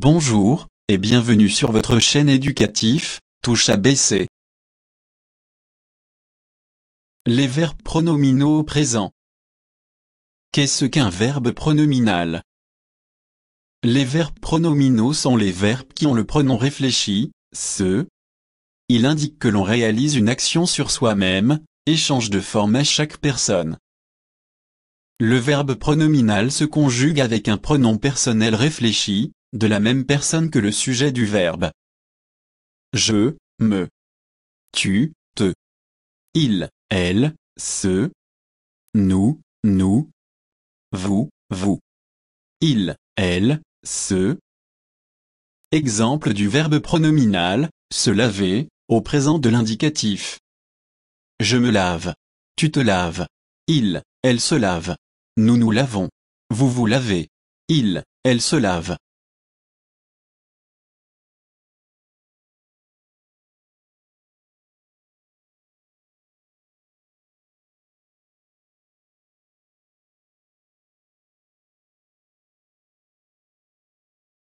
Bonjour, et bienvenue sur votre chaîne éducatif, touche à baisser. Les verbes pronominaux au présent. Qu'est-ce qu'un verbe pronominal Les verbes pronominaux sont les verbes qui ont le pronom réfléchi, ce. Il indique que l'on réalise une action sur soi-même, et change de forme à chaque personne. Le verbe pronominal se conjugue avec un pronom personnel réfléchi, de la même personne que le sujet du verbe. Je, me. Tu, te. Il, elle, se. Nous, nous. Vous, vous. Il, elle, se. Exemple du verbe pronominal, se laver, au présent de l'indicatif. Je me lave. Tu te laves. Il, elle se lave. Nous nous lavons. Vous vous lavez. Il, elle se lave.